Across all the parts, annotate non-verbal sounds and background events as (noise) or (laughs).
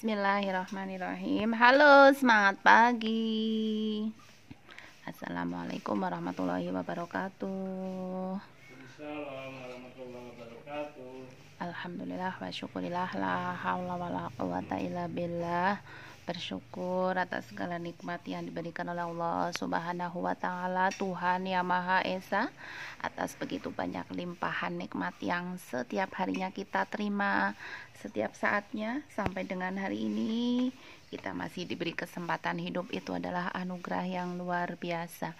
Bismillahirrahmanirrahim. Halo, semangat pagi. Assalamualaikum warahmatullahi wabarakatuh. Assalamualaikum warahmatullahi wabarakatuh. Alhamdulillah wa syukurillah la haula wala quwata illa billah bersyukur atas segala nikmat yang diberikan oleh Allah Subhanahu wa taala, Tuhan Yang Maha Esa, atas begitu banyak limpahan nikmat yang setiap harinya kita terima, setiap saatnya sampai dengan hari ini kita masih diberi kesempatan hidup itu adalah anugerah yang luar biasa.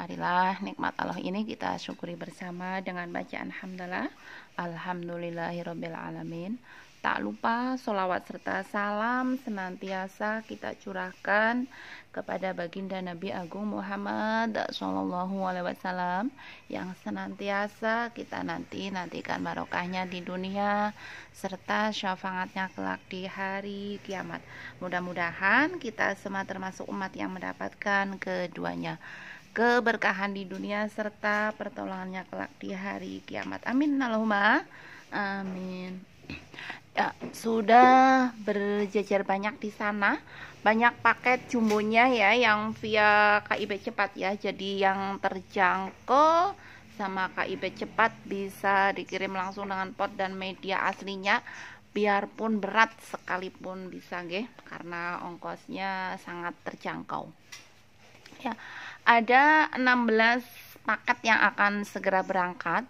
Marilah nikmat Allah ini kita syukuri bersama dengan bacaan hamdalah. Alhamdulillahirabbil alamin. Tak lupa solawat serta salam senantiasa kita curahkan kepada baginda Nabi Agung Muhammad Sallallahu Alaihi Wasallam yang senantiasa kita nanti nantikan barokahnya di dunia serta syafaatnya kelak di hari kiamat. Mudah-mudahan kita semua termasuk umat yang mendapatkan keduanya keberkahan di dunia serta pertolongannya kelak di hari kiamat. Amin Allahumma. Amin ya, sudah berjejer banyak di sana banyak paket jumbonya ya yang via KIB cepat ya jadi yang terjangkau sama KIB cepat bisa dikirim langsung dengan pot dan media aslinya biarpun berat sekalipun bisa nggih karena ongkosnya sangat terjangkau ya ada 16 paket yang akan segera berangkat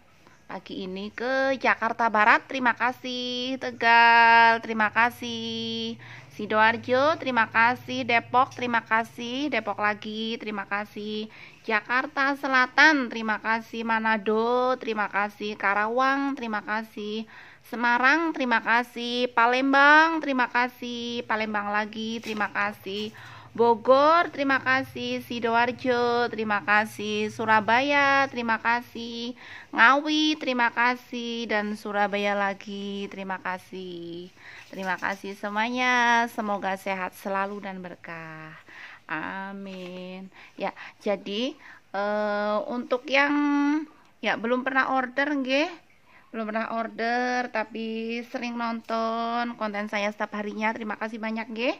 pagi ini ke Jakarta Barat. Terima kasih Tegal, terima kasih Sidoarjo, terima kasih Depok, terima kasih Depok lagi, terima kasih Jakarta Selatan, terima kasih Manado, terima kasih Karawang, terima kasih Semarang, terima kasih Palembang, terima kasih Palembang lagi, terima kasih Bogor, terima kasih. Sidoarjo, terima kasih. Surabaya, terima kasih. Ngawi, terima kasih. Dan Surabaya lagi, terima kasih. Terima kasih semuanya. Semoga sehat selalu dan berkah. Amin. Ya, jadi uh, untuk yang ya belum pernah order, nggih belum pernah order tapi sering nonton konten saya setiap harinya terima kasih banyak nggih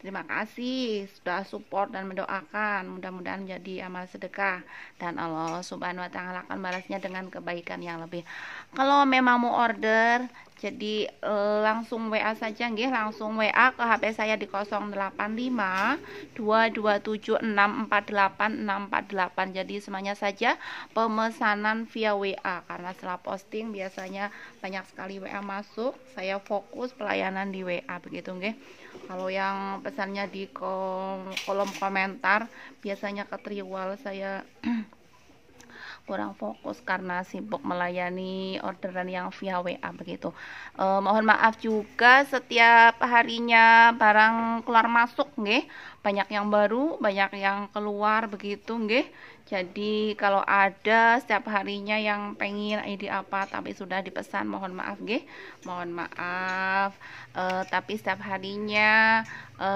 Terima kasih sudah support dan mendoakan. Mudah-mudahan jadi amal sedekah dan Allah Subhanahu wa taala akan balasnya dengan kebaikan yang lebih. Kalau memang mau order jadi eh, langsung WA saja nggih langsung WA ke HP saya di 085 227648648. jadi semuanya saja pemesanan via WA karena setelah posting biasanya banyak sekali WA masuk saya fokus pelayanan di WA begitu nggih kalau yang pesannya di kolom komentar biasanya ketriwal saya (clears throat) kurang fokus karena sibuk melayani orderan yang via WA begitu. E, mohon maaf juga setiap harinya barang keluar masuk nggih, banyak yang baru, banyak yang keluar begitu nggih. Jadi kalau ada setiap harinya yang pengen id apa tapi sudah dipesan mohon maaf nggih. Mohon maaf. E, tapi setiap harinya e,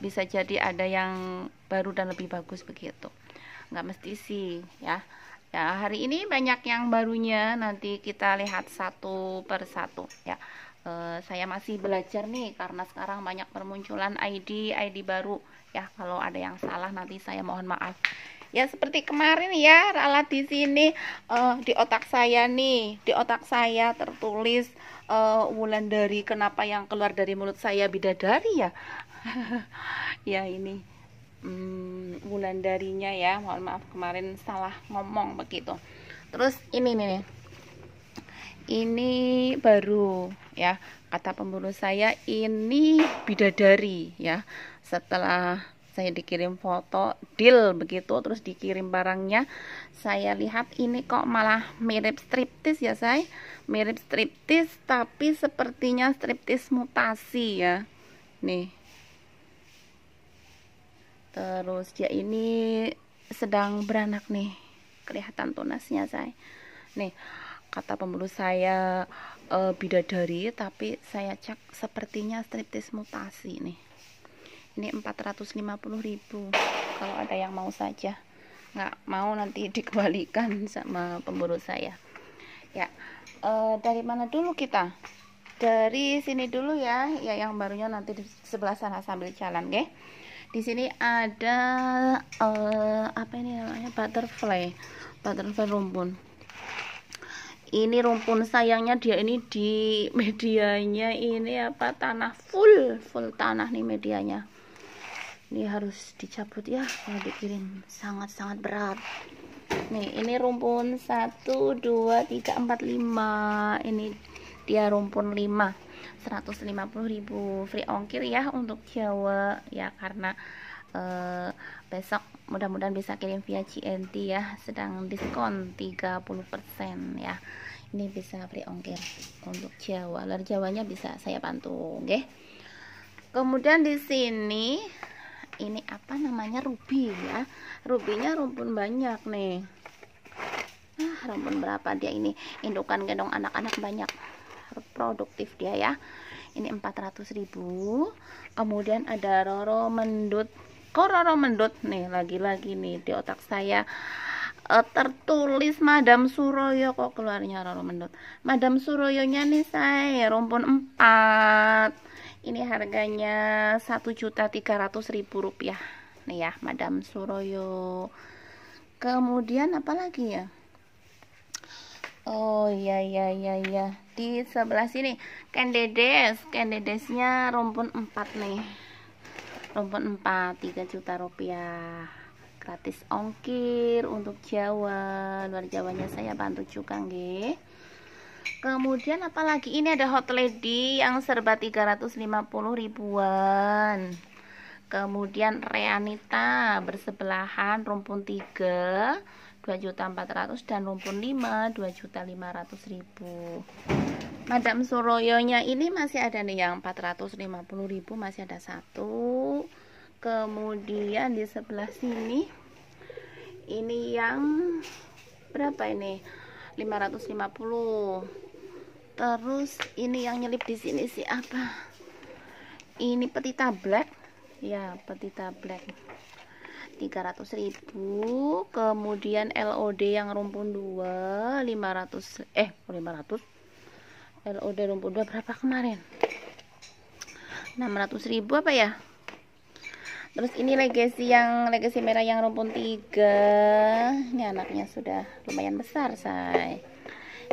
bisa jadi ada yang baru dan lebih bagus begitu. Nggak mesti sih ya ya hari ini banyak yang barunya nanti kita lihat satu per satu ya e, saya masih belajar nih karena sekarang banyak permunculan ID ID baru ya kalau ada yang salah nanti saya mohon maaf ya seperti kemarin ya ralat di sini e, di otak saya nih di otak saya tertulis e, wulan dari kenapa yang keluar dari mulut saya bidadari ya (laughs) ya ini Hmm, bulan darinya ya mohon maaf kemarin salah ngomong begitu terus ini nih ini baru ya kata pemburu saya ini bidadari ya setelah saya dikirim foto deal begitu terus dikirim barangnya saya lihat ini kok malah mirip striptis ya saya mirip striptis tapi sepertinya striptis mutasi ya nih terus dia ini sedang beranak nih kelihatan tunasnya saya nih kata pembulu saya e, bidadari tapi saya cek sepertinya striptis mutasi nih ini 450.000 kalau ada yang mau saja nggak mau nanti (laughs) dikembalikan sama pemburu saya ya e, dari mana dulu kita dari sini dulu ya ya yang barunya nanti di sebelah sana sambil jalan deh di sini ada uh, apa ini namanya butterfly butterfly rumpun ini rumpun sayangnya dia ini di medianya ini apa tanah full full tanah nih medianya ini harus dicabut ya kalau dikirim sangat-sangat berat nih ini rumpun satu dua tiga empat lima ini dia rumpun lima 150.000 free ongkir ya untuk Jawa ya karena eh, besok mudah-mudahan bisa kirim via GNT ya sedang diskon 30% ya ini bisa free ongkir untuk Jawa luar Jawanya bisa saya bantu oke kemudian di sini ini apa namanya ruby ya rubinya rumpun banyak nih ah, rumpun berapa dia ini indukan gendong anak-anak banyak produktif dia ya ini ribu. kemudian ada Roro Mendut kok Roro Mendut nih lagi-lagi nih di otak saya uh, tertulis Madam Suroyo kok keluarnya Roro Mendut Madam Suroyonya nih saya rumpun 4 ini harganya 1.300.000 rupiah nih ya Madam Suroyo kemudian apa lagi ya Oh iya iya iya iya di sebelah sini kendedes kendedesnya rumpun 4 nih rumpun 4 3 juta rupiah gratis ongkir untuk Jawa luar Jawanya saya bantu juga nggih kemudian apalagi ini ada hot lady yang serba 350 ribuan kemudian Reanita bersebelahan rumpun 3 2.400 dan rumpun 5 2.500.000 Madam Suroyonya ini masih ada nih yang ribu masih ada satu kemudian di sebelah sini ini yang berapa ini 550 terus ini yang nyelip di sini siapa ini peti tablet ya peti tablet 300 ribu kemudian LOD yang rumpun 2 500 eh 500 LOD rumpun 2 berapa kemarin 600 ribu apa ya terus ini legacy yang legacy merah yang rumpun 3 ini anaknya sudah lumayan besar say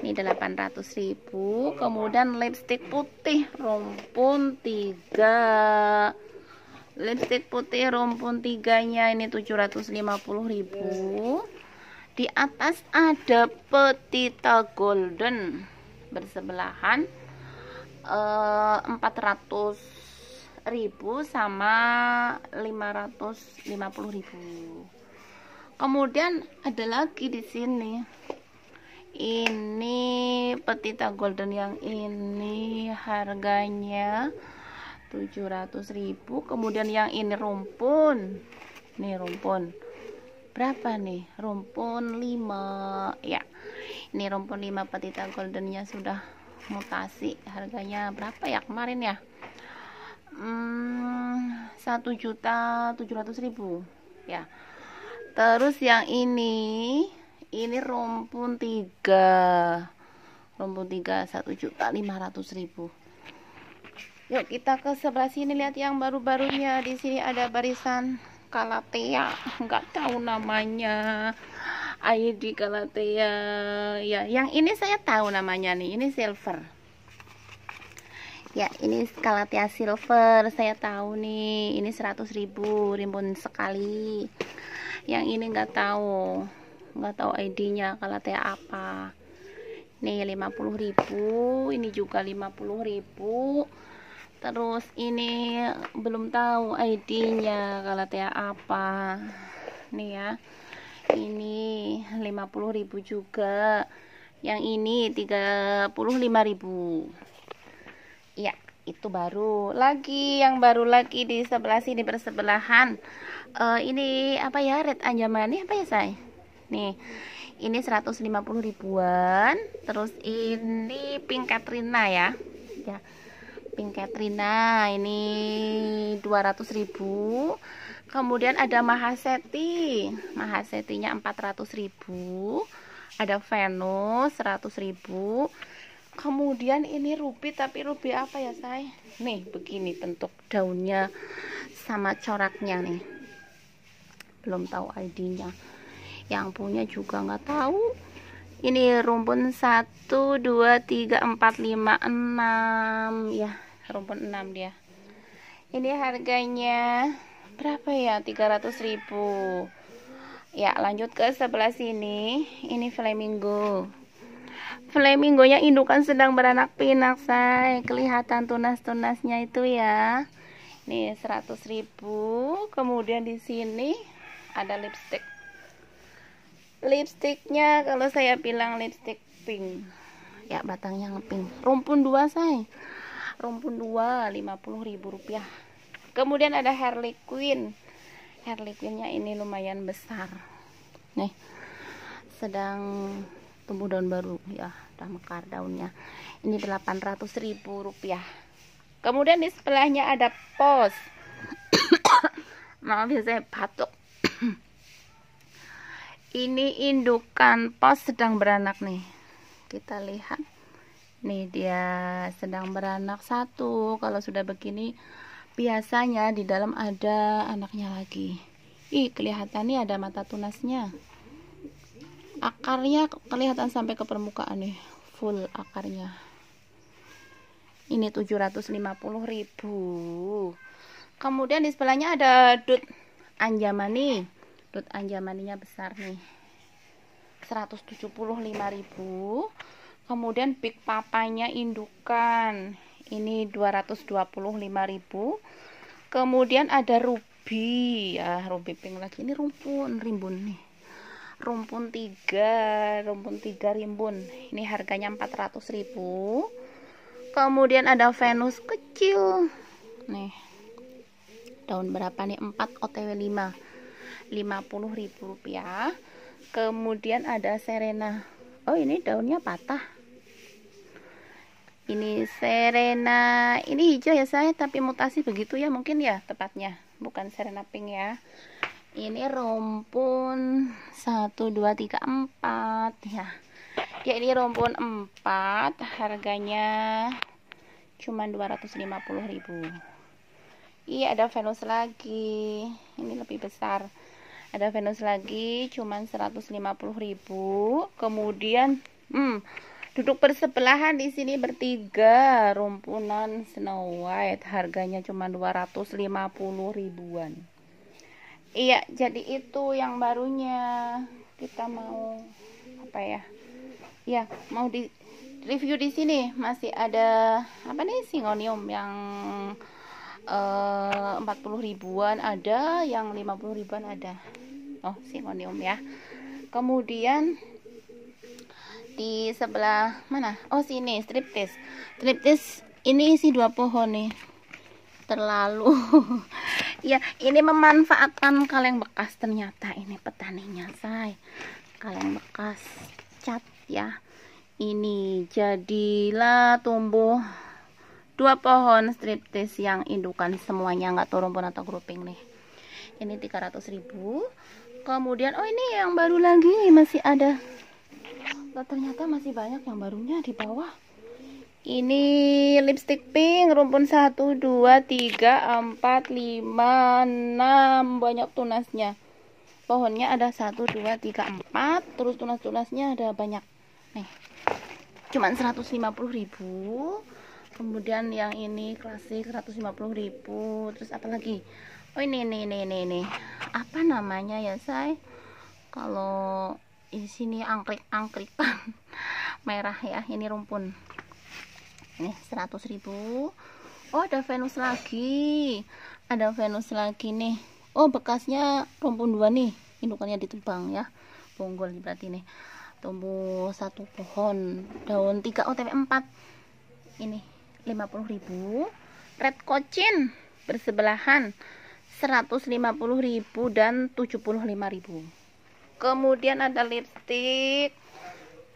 ini 800 ribu kemudian lipstick putih rumpun 3 lipstick putih rumpun tiganya ini 750.000 di atas ada petita golden bersebelahan eh, 400.000 sama 550.000 kemudian ada lagi di sini ini petita golden yang ini harganya 700.000 kemudian yang ini rumpun ini rumpun berapa nih rumpun 5 ya ini rumpun 5 petita goldennya sudah mutasi harganya berapa ya kemarin ya hmm, 1 juta 700 ya terus yang ini ini rumpun 3 rumpun 3 1 juta 500 ribu Yuk ya, kita ke sebelah sini lihat yang baru-barunya. Di sini ada barisan Kalatea, nggak tahu namanya. ID Kalatea. Ya, yang ini saya tahu namanya nih. Ini silver. Ya, ini Kalatea silver. Saya tahu nih. Ini 100.000 rimbun sekali. Yang ini nggak tahu. nggak tahu ID-nya Kalatea apa. Nih 50.000, ini juga 50.000 terus ini belum tahu ID-nya kalau kalatnya apa nih ya ini 50.000 juga yang ini 35.000 ya itu baru lagi yang baru lagi di sebelah sini bersebelahan uh, ini apa ya red anjaman ini apa ya say nih ini 150 ribuan terus ini pink Katrina ya ya pink Katrina ini 200.000 kemudian ada Mahaseti Mahasetinya 400.000 ada Venus 100.000 kemudian ini rubi tapi rubi apa ya say nih begini bentuk daunnya sama coraknya nih belum tahu ID-nya yang punya juga nggak tahu ini rumpun 1 2 3 4 5 6 ya rumpun 6 dia ini harganya berapa ya ribu. ya lanjut ke sebelah sini ini flamingo flamingonya indukan sedang beranak pinak say kelihatan tunas-tunasnya itu ya Ini 100 ribu. kemudian di sini ada lipstick lipstiknya kalau saya bilang lipstick pink ya batangnya pink rumpun dua say rumpun 2 ribu rupiah. kemudian ada Harley Quinn Harley Quinnnya ini lumayan besar nih sedang tumbuh daun baru ya udah mekar daunnya ini ribu rupiah. kemudian di sebelahnya ada pos (coughs) maaf ya saya batuk (coughs) ini indukan pos sedang beranak nih kita lihat nih dia sedang beranak satu kalau sudah begini biasanya di dalam ada anaknya lagi ih kelihatan nih ada mata tunasnya akarnya kelihatan sampai ke permukaan nih full akarnya ini 750 ribu kemudian di sebelahnya ada dut anjamani dut anjamaninya besar nih 175 ribu kemudian big papanya indukan ini 225.000 kemudian ada ruby ya ruby pink lagi ini rumpun rimbun nih rumpun 3 rumpun 3 rimbun ini harganya 400.000 kemudian ada venus kecil nih daun berapa nih 4 otw 5 50.000 rupiah kemudian ada serena oh ini daunnya patah ini Serena ini hijau ya saya tapi mutasi begitu ya mungkin ya tepatnya bukan Serena Pink ya ini rumpun 1, 2, 3, 4 ya ya ini rumpun 4 harganya cuma 250 ribu iya ada Venus lagi ini lebih besar ada Venus lagi cuma 150 ribu kemudian hmm Duduk bersebelahan di sini bertiga, rumpunan Snow White, harganya cuma 250 ribuan. Iya, jadi itu yang barunya kita mau apa ya? Ya, mau di review di sini masih ada apa nih singonium yang eh, empat 40 ribuan ada, yang 50 ribuan ada. Oh, singonium ya. Kemudian di sebelah mana oh sini striptis striptis ini isi dua pohon nih terlalu (laughs) ya ini memanfaatkan kaleng bekas ternyata ini petaninya saya. kaleng bekas cat ya ini jadilah tumbuh dua pohon striptis yang indukan semuanya nggak turun pun atau grouping nih ini 300 ribu kemudian oh ini yang baru lagi masih ada ternyata masih banyak yang barunya di bawah ini lipstick pink rumpun 1 2 3 4 5 6 banyak tunasnya pohonnya ada 1 2 3 4 terus tunas-tunasnya ada banyak nih cuman 150 ribu kemudian yang ini klasik 150 ribu terus apa lagi oh ini ini ini ini, apa namanya ya say kalau di sini angkrik-angkrikan (laughs) merah ya ini rumpun Ini 100 ribu oh ada Venus lagi ada Venus lagi nih oh bekasnya rumpun dua nih indukannya ditebang ya bonggol berarti nih tumbuh satu pohon daun 3 otw 4 ini 50.000 red kocin bersebelahan 150.000 dan 75.000 kemudian ada lipstick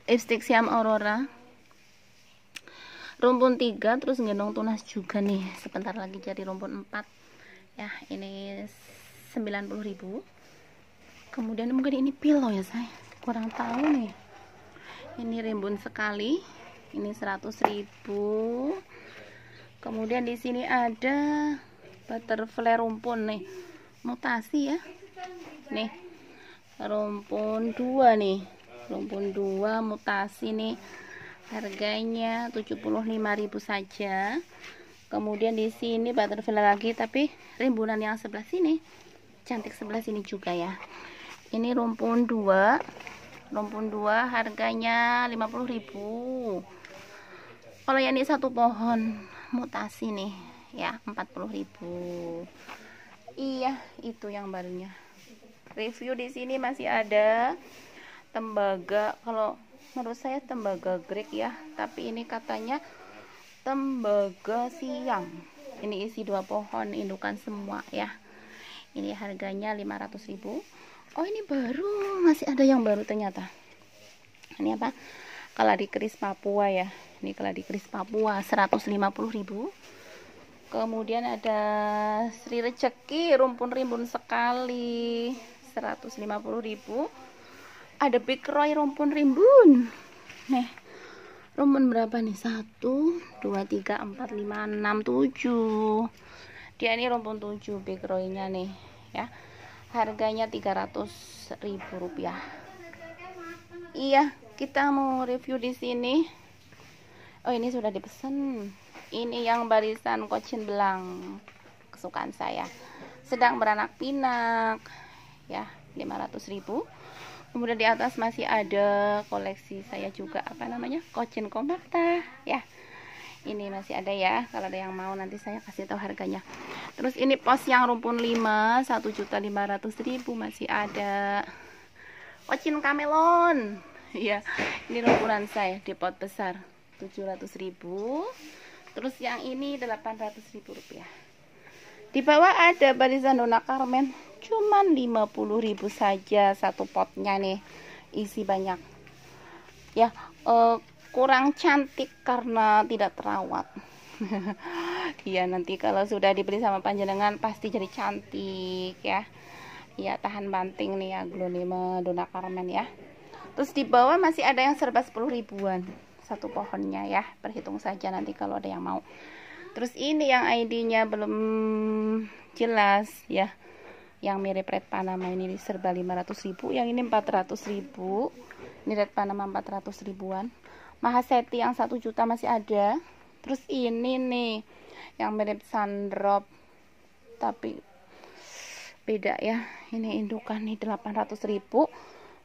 lipstick siam aurora rumpun 3 terus gendong tunas juga nih sebentar lagi jadi rumpun 4 ya ini 90.000 kemudian mungkin ini pilo ya saya kurang tahu nih ini rimbun sekali ini 100.000 kemudian di sini ada butterfly rumpun nih mutasi ya nih rumpun dua nih rumpun dua mutasi nih harganya 75.000 saja kemudian di sini butterfly lagi tapi rimbunan yang sebelah sini cantik sebelah sini juga ya ini rumpun dua, rumpun dua harganya 50.000 kalau yang ini satu pohon mutasi nih ya 40.000 iya itu yang barunya review di sini masih ada tembaga kalau menurut saya tembaga Greek ya tapi ini katanya tembaga siang ini isi dua pohon indukan semua ya ini harganya 500.000 oh ini baru masih ada yang baru ternyata ini apa keladi keris Papua ya ini keladi keris Papua 150.000 kemudian ada Sri Rejeki rumpun-rimbun sekali 150.000 ada Big Roy rumpun rimbun nih rumpun berapa nih 1 2 3 4 5 6 7 dia ini rumpun 7 Big Roy nya nih ya harganya 300.000 rupiah iya kita mau review di sini oh ini sudah dipesan ini yang barisan kocin belang kesukaan saya sedang beranak pinak ya ribu kemudian di atas masih ada koleksi saya juga apa namanya kocin kompakta ya ini masih ada ya kalau ada yang mau nanti saya kasih tahu harganya terus ini pos yang rumpun 5 ribu masih ada kocin kamelon ya ini rumpunan saya di pot besar ribu terus yang ini ribu rupiah di bawah ada barisan Dona karmen cuman ribu saja satu potnya nih isi banyak ya uh, kurang cantik karena tidak terawat (laughs) Iya nanti kalau sudah dibeli sama panjenengan pasti jadi cantik ya ya tahan banting nih ya glonema dona karmen ya terus di bawah masih ada yang serba 10 ribuan satu pohonnya ya perhitung saja nanti kalau ada yang mau terus ini yang ID-nya belum jelas ya yang mirip red panama ini serba 500 ribu yang ini 400 ribu ini red panama 400 ribuan mahaseti yang 1 juta masih ada terus ini nih yang mirip sandrop tapi beda ya ini indukan nih 800 ribu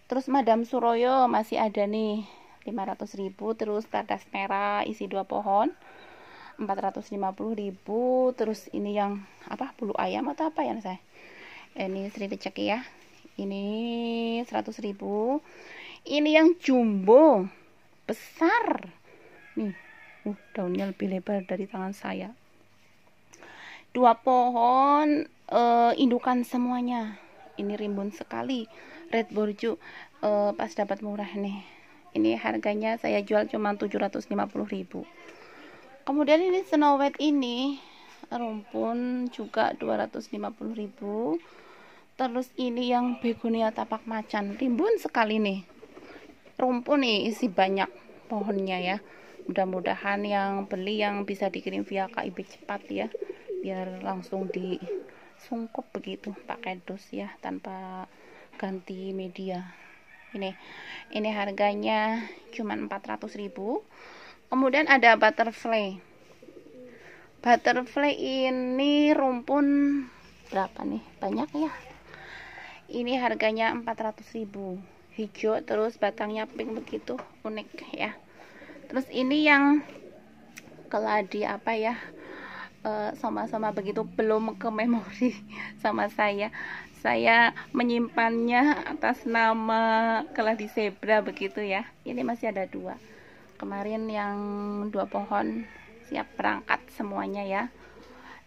terus madam suroyo masih ada nih 500 ribu terus tetes merah isi dua pohon 450 ribu terus ini yang apa bulu ayam atau apa ya saya ini Sri Rezeki ya ini 100.000 ini yang jumbo besar nih uh, daunnya lebih lebar dari tangan saya dua pohon uh, indukan semuanya ini rimbun sekali red borju uh, pas dapat murah nih ini harganya saya jual cuma 750.000 kemudian ini snow white ini rumpun juga 250.000 terus ini yang begonia tapak macan rimbun sekali nih rumpun nih isi banyak pohonnya ya mudah-mudahan yang beli yang bisa dikirim via KIB cepat ya biar langsung disungkup begitu pakai dus ya tanpa ganti media ini ini harganya cuma 400.000 kemudian ada butterfly butterfly ini rumpun berapa nih banyak ya ini harganya 400.000 hijau terus batangnya pink begitu unik ya terus ini yang keladi apa ya eh, sama-sama e, begitu belum ke memori (laughs) sama saya saya menyimpannya atas nama keladi zebra begitu ya ini masih ada dua kemarin yang dua pohon siap berangkat semuanya ya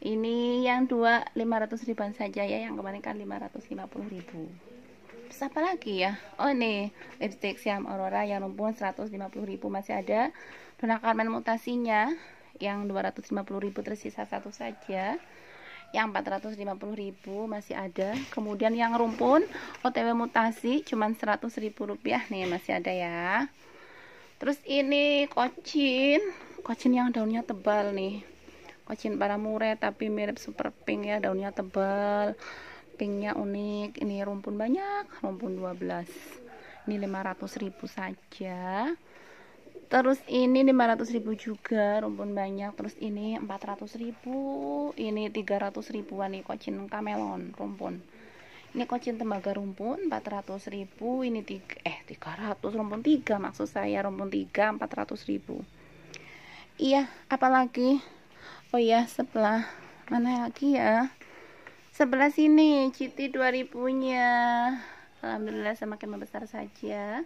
ini yang dua 500 ribuan saja ya yang kemarin kan 550 ribu terus apa lagi ya oh nih lipstick siam aurora yang rumpun 150 ribu masih ada dona men mutasinya yang 250 ribu tersisa satu saja yang 450 ribu masih ada kemudian yang rumpun otw mutasi cuman 100 ribu rupiah nih masih ada ya terus ini kocin kocin yang daunnya tebal nih Kocin murai tapi mirip super pink ya, daunnya tebal. Pinknya unik. Ini rumpun banyak, rumpun 12. Ini 500.000 saja. Terus ini 500.000 juga, rumpun banyak. Terus ini 400.000, ini 300 ribuan nih kocin kamelon, rumpun. Ini kocin tembaga rumpun 400.000, ini tiga, eh 300 rumpun 3 maksud saya, rumpun 3 400.000. Iya, apalagi oh ya sebelah mana lagi ya sebelah sini Citi 2000 nya Alhamdulillah semakin membesar saja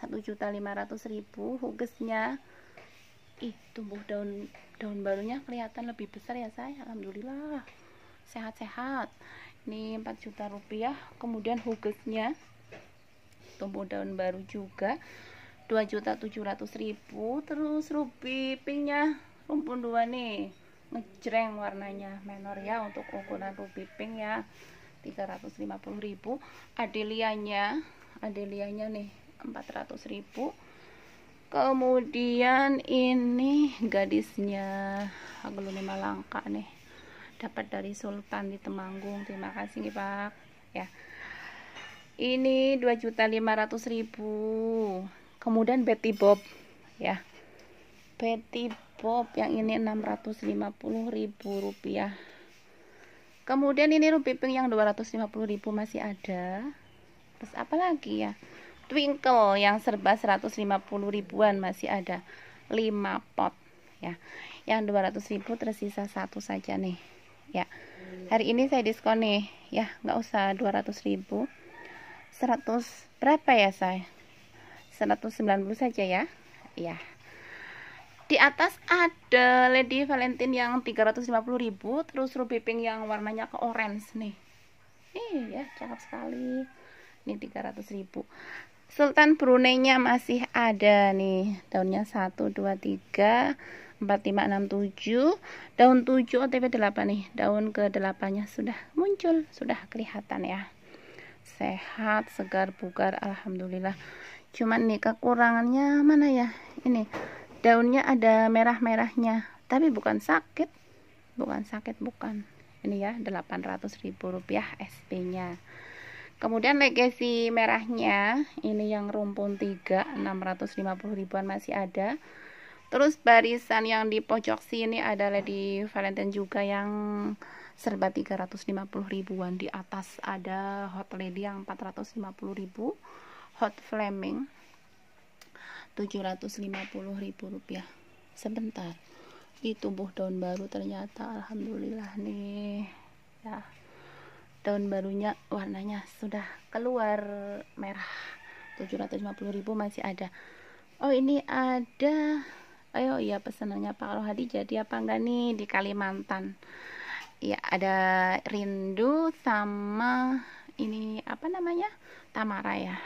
1.500.000 hugesnya ih tumbuh daun daun barunya kelihatan lebih besar ya saya Alhamdulillah sehat-sehat ini 4 juta rupiah kemudian hugesnya tumbuh daun baru juga 2.700.000 terus rupi pinknya rumpun dua nih ngejreng warnanya menor ya untuk ukuran ruby pink ya 350.000 adelianya adelianya nih 400.000 kemudian ini gadisnya aglonema langka nih dapat dari Sultan di Temanggung terima kasih nih Pak ya ini 2.500.000 kemudian Betty Bob ya Betty pop yang ini ribu rupiah kemudian ini pink yang ribu masih ada terus apa lagi ya twinkle yang serba 150 ribuan masih ada 5 pot ya yang 200 ribu tersisa satu saja nih ya hari ini saya diskon nih ya nggak usah 200 ribu 100 berapa ya saya 190 saja ya ya di atas ada Lady Valentine yang 350.000 terus Ruby Pink yang warnanya ke orange nih iya ya cakep sekali ini 300.000 Sultan Brunei nya masih ada nih daunnya 1, 2, 3 4, 5, 6, 7 daun 7 OTP 8 nih daun ke 8 nya sudah muncul sudah kelihatan ya sehat, segar, bugar Alhamdulillah cuman nih kekurangannya mana ya ini daunnya ada merah-merahnya tapi bukan sakit bukan sakit bukan ini ya 800 ribu rupiah SP nya kemudian legacy merahnya ini yang rumpun 3 650 ribuan masih ada terus barisan yang di pojok sini ada Lady Valentine juga yang serba 350 ribuan di atas ada Hot Lady yang 450 ribu Hot Flaming ribu rupiah. sebentar di tubuh daun baru ternyata alhamdulillah nih ya daun barunya warnanya sudah keluar merah ribu masih ada oh ini ada ayo oh, iya pesanannya Pak Rohadi jadi apa enggak nih di Kalimantan ya ada rindu sama ini apa namanya Tamara ya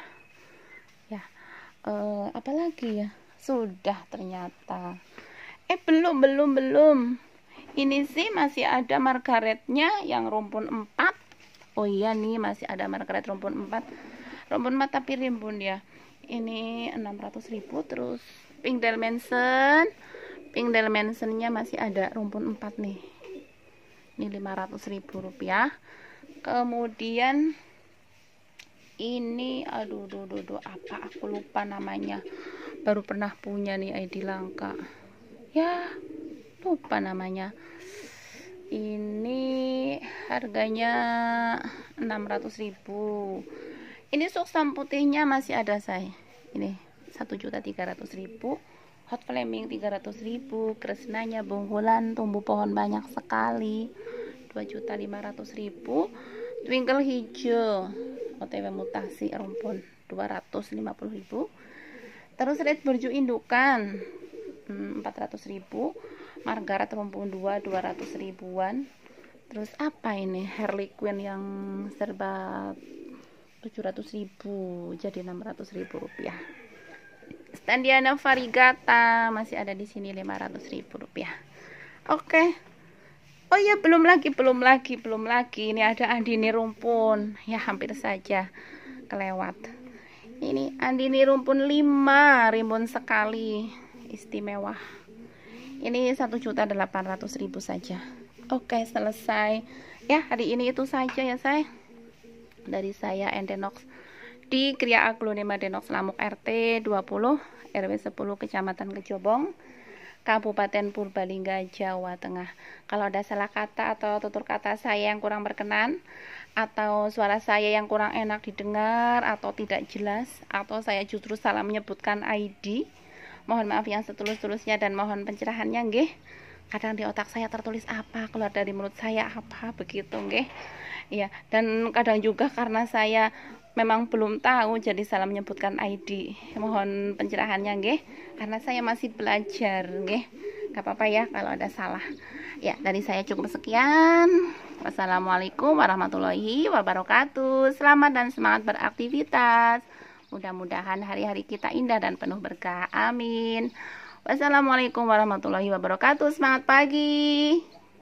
uh, eh, apalagi ya sudah ternyata eh belum belum belum ini sih masih ada margaretnya yang rumpun 4 oh iya nih masih ada margaret rumpun 4 rumpun 4 tapi rimbun ya ini 600 ribu terus pink dimension pink dimensionnya masih ada rumpun 4 nih ini 500 ribu rupiah kemudian ini aduh aduh, aduh, aduh apa aku lupa namanya baru pernah punya nih ID langka ya lupa namanya ini harganya 600.000 ini suksam putihnya masih ada saya ini 1.300.000 hot flaming 300.000 kresnanya bungkulan tumbuh pohon banyak sekali 2.500.000 twinkle hijau OTW mutasi rumpun 250.000 terus red berju indukan 400.000 margaret rumpun 2 200 ribuan terus apa ini Harley Quinn yang serba 700.000 jadi 600.000 rupiah Standiana Varigata masih ada di sini 500.000 rupiah oke okay. Oh iya, belum lagi, belum lagi, belum lagi. Ini ada Andini Rumpun. Ya, hampir saja kelewat. Ini Andini Rumpun 5, rimbun sekali. Istimewa. Ini 1.800.000 saja. Oke, selesai. Ya, hari ini itu saja ya, saya. Dari saya Endenox di Kriya Aglonema Denox Lamuk RT 20 RW 10 Kecamatan Kejobong. Kabupaten Purbalingga, Jawa Tengah. Kalau ada salah kata atau tutur kata saya yang kurang berkenan, atau suara saya yang kurang enak didengar, atau tidak jelas, atau saya justru salah menyebutkan ID, mohon maaf yang setulus-tulusnya dan mohon pencerahannya, nggih. Kadang di otak saya tertulis apa, keluar dari mulut saya apa, begitu, nggih. Iya, dan kadang juga karena saya memang belum tahu jadi salah menyebutkan ID. Mohon pencerahannya nggih, karena saya masih belajar nggih. Gak apa-apa ya kalau ada salah. Ya, dari saya cukup sekian. Wassalamualaikum warahmatullahi wabarakatuh. Selamat dan semangat beraktivitas. Mudah-mudahan hari-hari kita indah dan penuh berkah. Amin. Wassalamualaikum warahmatullahi wabarakatuh. Semangat pagi.